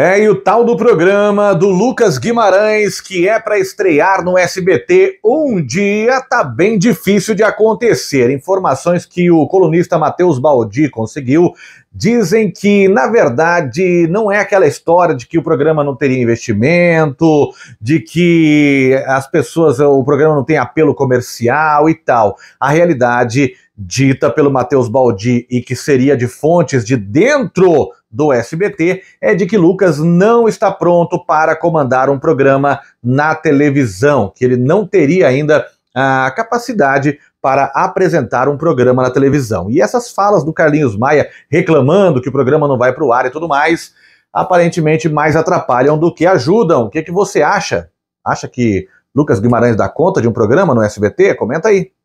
É, e o tal do programa do Lucas Guimarães, que é para estrear no SBT um dia, tá bem difícil de acontecer. Informações que o colunista Matheus Baldi conseguiu dizem que, na verdade, não é aquela história de que o programa não teria investimento, de que as pessoas, o programa não tem apelo comercial e tal. A realidade dita pelo Matheus Baldi e que seria de fontes de dentro do SBT é de que Lucas não está pronto para comandar um programa na televisão, que ele não teria ainda a capacidade para apresentar um programa na televisão. E essas falas do Carlinhos Maia reclamando que o programa não vai para o ar e tudo mais, aparentemente mais atrapalham do que ajudam. O que, é que você acha? Acha que Lucas Guimarães dá conta de um programa no SBT? Comenta aí.